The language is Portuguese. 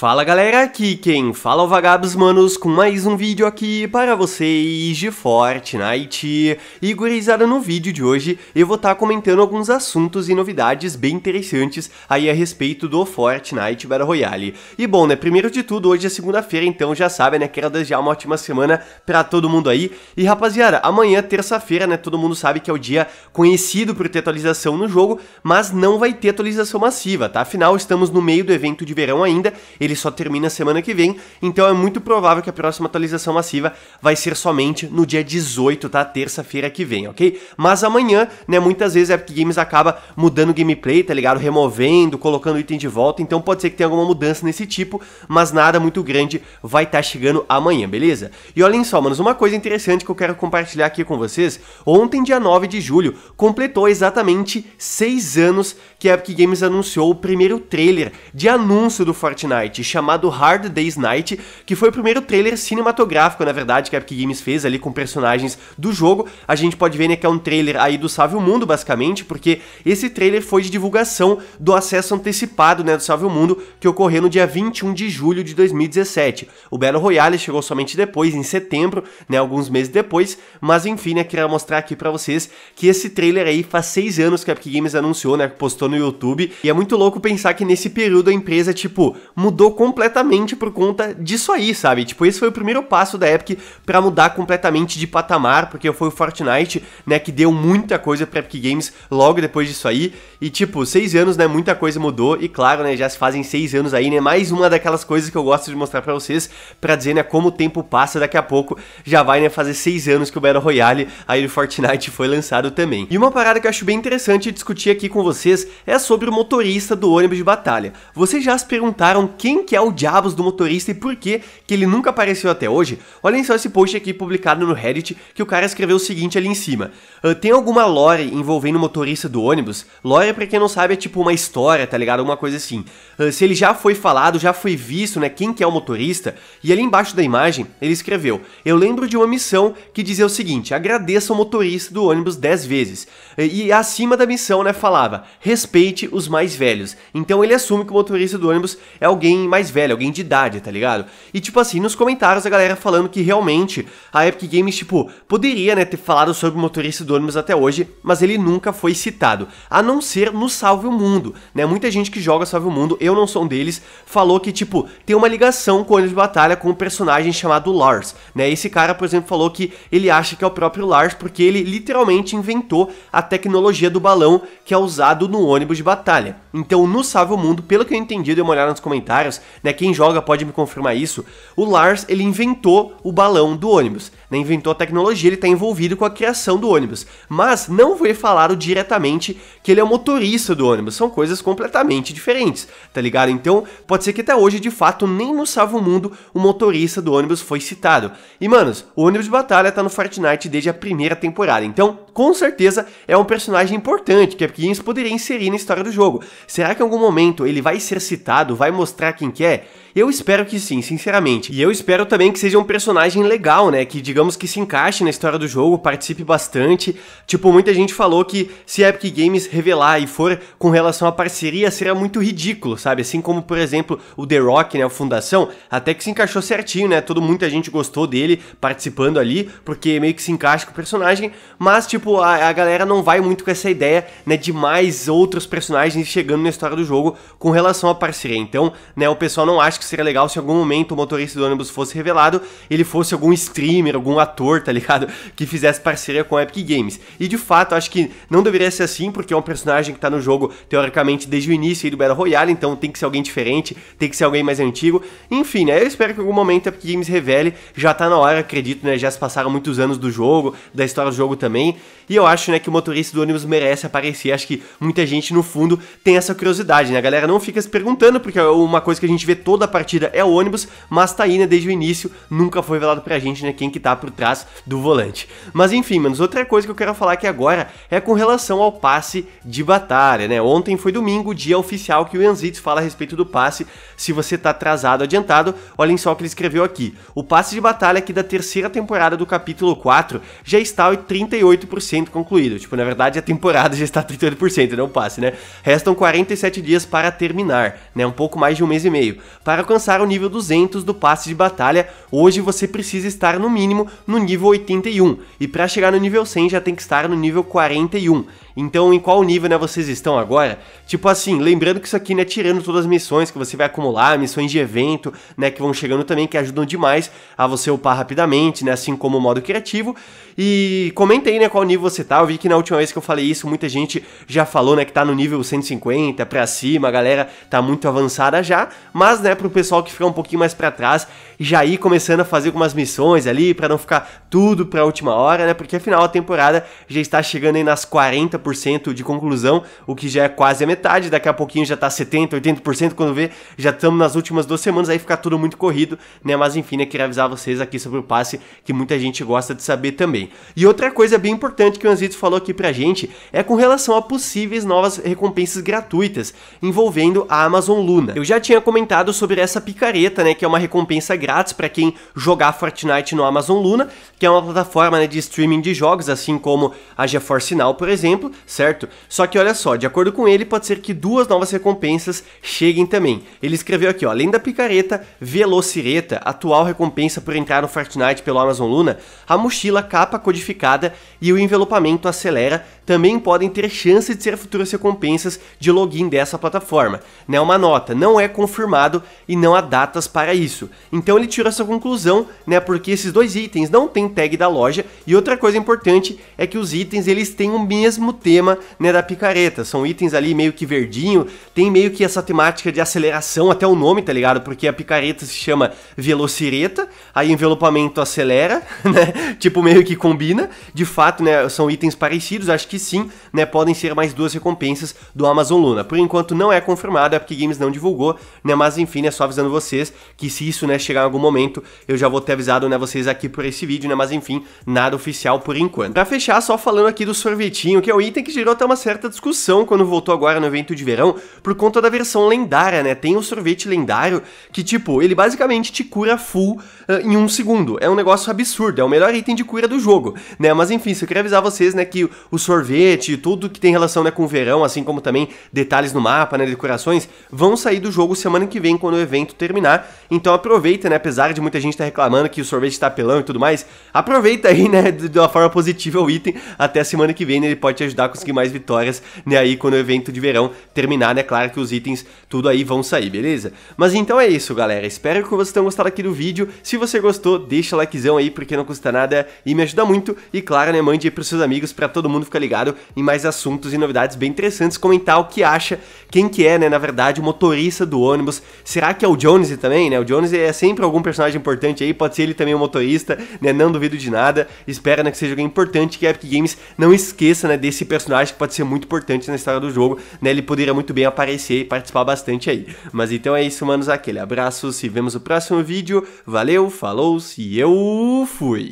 Fala galera, aqui quem fala é o Vagabos Manos com mais um vídeo aqui para vocês de Fortnite. E gurizada, no vídeo de hoje eu vou estar tá comentando alguns assuntos e novidades bem interessantes aí a respeito do Fortnite Battle Royale. E bom, né, primeiro de tudo, hoje é segunda-feira, então já sabem, né, quero desejar uma ótima semana para todo mundo aí. E rapaziada, amanhã, terça-feira, né, todo mundo sabe que é o dia conhecido por ter atualização no jogo, mas não vai ter atualização massiva, tá? Afinal, estamos no meio do evento de verão ainda, ele só termina semana que vem, então é muito provável que a próxima atualização massiva vai ser somente no dia 18, tá? Terça-feira que vem, ok? Mas amanhã, né, muitas vezes a Epic Games acaba mudando o gameplay, tá ligado? Removendo, colocando item de volta, então pode ser que tenha alguma mudança nesse tipo, mas nada muito grande vai estar tá chegando amanhã, beleza? E olhem só, manos, uma coisa interessante que eu quero compartilhar aqui com vocês, ontem, dia 9 de julho, completou exatamente 6 anos que a Epic Games anunciou o primeiro trailer de anúncio do Fortnite chamado Hard Day's Night, que foi o primeiro trailer cinematográfico, na verdade, que a Epic Games fez ali com personagens do jogo. A gente pode ver né, que é um trailer aí do Salve o Mundo, basicamente, porque esse trailer foi de divulgação do acesso antecipado né, do Salve o Mundo, que ocorreu no dia 21 de julho de 2017. O Battle Royale chegou somente depois, em setembro, né, alguns meses depois, mas enfim, né, queria mostrar aqui para vocês que esse trailer aí faz seis anos que a Epic Games anunciou, né, postou no YouTube, e é muito louco pensar que nesse período a empresa, tipo, mudou mudou completamente por conta disso aí, sabe? Tipo, esse foi o primeiro passo da Epic para mudar completamente de patamar, porque foi o Fortnite, né, que deu muita coisa pra Epic Games logo depois disso aí. E, tipo, seis anos, né, muita coisa mudou. E, claro, né, já se fazem seis anos aí, né, mais uma daquelas coisas que eu gosto de mostrar para vocês, pra dizer, né, como o tempo passa daqui a pouco. Já vai, né, fazer seis anos que o Battle Royale aí do Fortnite foi lançado também. E uma parada que eu acho bem interessante discutir aqui com vocês é sobre o motorista do ônibus de batalha. Vocês já se perguntaram quem quem que é o diabos do motorista e por que que ele nunca apareceu até hoje, olhem só esse post aqui publicado no Reddit que o cara escreveu o seguinte ali em cima. Uh, tem alguma lore envolvendo o motorista do ônibus? Lore, pra quem não sabe, é tipo uma história, tá ligado? Alguma coisa assim. Uh, se ele já foi falado, já foi visto, né? Quem que é o motorista? E ali embaixo da imagem, ele escreveu, eu lembro de uma missão que dizia o seguinte, agradeça o motorista do ônibus 10 vezes. Uh, e acima da missão, né, falava, respeite os mais velhos. Então ele assume que o motorista do ônibus é alguém mais velho, alguém de idade, tá ligado? E tipo assim, nos comentários a galera falando que realmente a Epic Games, tipo, poderia, né, ter falado sobre o motorista do ônibus até hoje, mas ele nunca foi citado, a não ser no Salve o Mundo, né? Muita gente que joga Salve o Mundo, eu não sou um deles, falou que, tipo, tem uma ligação com o ônibus de batalha com um personagem chamado Lars, né? Esse cara, por exemplo, falou que ele acha que é o próprio Lars porque ele literalmente inventou a tecnologia do balão que é usado no ônibus de batalha. Então, no Salve o Mundo, pelo que eu entendi, dei uma olhada nos comentários, comentários, né? Quem joga pode me confirmar isso. O Lars, ele inventou o balão do ônibus né, inventou a tecnologia, ele está envolvido com a criação do ônibus. Mas não foi falado diretamente que ele é o motorista do ônibus, são coisas completamente diferentes, tá ligado? Então, pode ser que até hoje, de fato, nem no Salvo Mundo o motorista do ônibus foi citado. E, manos, o ônibus de batalha tá no Fortnite desde a primeira temporada, então, com certeza, é um personagem importante que a é Pikins poderia inserir na história do jogo. Será que em algum momento ele vai ser citado, vai mostrar quem quer? É? Eu espero que sim, sinceramente. E eu espero também que seja um personagem legal, né, que, digamos que se encaixe na história do jogo, participe bastante. Tipo, muita gente falou que se a Epic Games revelar e for com relação à parceria, seria muito ridículo, sabe? Assim como, por exemplo, o The Rock, né, a Fundação, até que se encaixou certinho, né? Todo muita gente gostou dele participando ali, porque meio que se encaixa com o personagem, mas tipo, a, a galera não vai muito com essa ideia, né, de mais outros personagens chegando na história do jogo com relação à parceria. Então, né, o pessoal não acha que seria legal se em algum momento o motorista do ônibus fosse revelado, ele fosse algum streamer, algum algum ator, tá ligado? Que fizesse parceria com a Epic Games. E de fato, acho que não deveria ser assim, porque é um personagem que tá no jogo, teoricamente, desde o início do Battle Royale, então tem que ser alguém diferente, tem que ser alguém mais antigo. Enfim, né? Eu espero que em algum momento a Epic Games revele, já tá na hora, acredito, né? Já se passaram muitos anos do jogo, da história do jogo também. E eu acho, né, que o motorista do ônibus merece aparecer. Acho que muita gente, no fundo, tem essa curiosidade, né? A galera não fica se perguntando, porque é uma coisa que a gente vê toda a partida é o ônibus, mas tá aí, né, desde o início, nunca foi revelado pra gente, né, quem que tá por trás do volante. Mas enfim, menos outra coisa que eu quero falar aqui agora é com relação ao passe de batalha, né? Ontem foi domingo, dia oficial que o Yanzitz fala a respeito do passe. Se você tá atrasado, adiantado, olhem só o que ele escreveu aqui. O passe de batalha aqui da terceira temporada do capítulo 4 já está 38% concluído. Tipo, na verdade a temporada já está 38%, não passe, né? Restam 47 dias para terminar, né? Um pouco mais de um mês e meio. Para alcançar o nível 200 do passe de batalha, hoje você precisa estar no mínimo no nível 81, e para chegar no nível 100 já tem que estar no nível 41. Então, em qual nível né, vocês estão agora? Tipo assim, lembrando que isso aqui, né, tirando todas as missões que você vai acumular, missões de evento, né, que vão chegando também, que ajudam demais a você upar rapidamente, né, assim como o modo criativo. E comenta aí, né, qual nível você tá. Eu vi que na última vez que eu falei isso, muita gente já falou, né, que tá no nível 150 para cima, a galera tá muito avançada já, mas, né, pro pessoal que fica um pouquinho mais para trás, já ir começando a fazer algumas missões ali para não ficar tudo para última hora, né? Porque afinal a temporada já está chegando aí nas 40 de conclusão, o que já é quase a metade, daqui a pouquinho já tá 70%, 80%, quando vê, já estamos nas últimas duas semanas, aí fica tudo muito corrido, né? Mas enfim, né, queria avisar vocês aqui sobre o passe, que muita gente gosta de saber também. E outra coisa bem importante que o Anzito falou aqui pra gente é com relação a possíveis novas recompensas gratuitas envolvendo a Amazon Luna. Eu já tinha comentado sobre essa picareta, né, que é uma recompensa grátis para quem jogar Fortnite no Amazon Luna, que é uma plataforma né, de streaming de jogos, assim como a GeForce Now, por exemplo, certo? Só que olha só, de acordo com ele, pode ser que duas novas recompensas cheguem também. Ele escreveu aqui, ó, além da picareta Velocireta, atual recompensa por entrar no Fortnite pelo Amazon Luna, a mochila capa codificada e o envelopamento acelera também podem ter chance de ser futuras recompensas de login dessa plataforma. Né, uma nota, não é confirmado e não há datas para isso. Então ele tirou essa conclusão, né, porque esses dois itens não têm tag da loja e outra coisa importante é que os itens eles têm o mesmo tempo tema né, da picareta. São itens ali meio que verdinho, tem meio que essa temática de aceleração, até o nome, tá ligado? Porque a picareta se chama velocireta, aí envelopamento acelera, né? Tipo, meio que combina. De fato, né, são itens parecidos, acho que sim, né? Podem ser mais duas recompensas do Amazon Luna. Por enquanto não é confirmado, é porque Games não divulgou, né? Mas enfim, é só avisando vocês que se isso, né, chegar em algum momento, eu já vou ter avisado, né, vocês aqui por esse vídeo, né? Mas enfim, nada oficial por enquanto. Pra fechar, só falando aqui do sorvetinho que eu é item que gerou até uma certa discussão quando voltou agora no evento de verão, por conta da versão lendária, né? Tem o um sorvete lendário que, tipo, ele basicamente te cura full uh, em um segundo. É um negócio absurdo, é o melhor item de cura do jogo, né? Mas enfim, só queria avisar vocês, né, que o sorvete e tudo que tem relação né, com o verão, assim como também detalhes no mapa, né, decorações, vão sair do jogo semana que vem, quando o evento terminar. Então aproveita, né? Apesar de muita gente estar tá reclamando que o sorvete está apelão e tudo mais, aproveita aí, né, de uma forma positiva o item. Até a semana que vem, né, ele pode te ajudar ajudar a conseguir mais vitórias, né, aí quando o evento de verão terminar, né, claro que os itens tudo aí vão sair, beleza? Mas então é isso, galera, espero que vocês tenham gostado aqui do vídeo, se você gostou, deixa o likezão aí, porque não custa nada e me ajuda muito, e claro, né, mande aí pros seus amigos, para todo mundo ficar ligado em mais assuntos e novidades bem interessantes, comentar o que acha, quem que é, né, na verdade, o motorista do ônibus, será que é o Jones também, né, o Jones é sempre algum personagem importante aí, pode ser ele também o motorista, né, não duvido de nada, espero, né, que seja alguém importante, que a Epic Games não esqueça, né, desse personagem que pode ser muito importante na história do jogo, né? Ele poderia muito bem aparecer e participar bastante aí. Mas então é isso, manos. Aquele abraço, se vemos no próximo vídeo. Valeu, falou, se eu fui!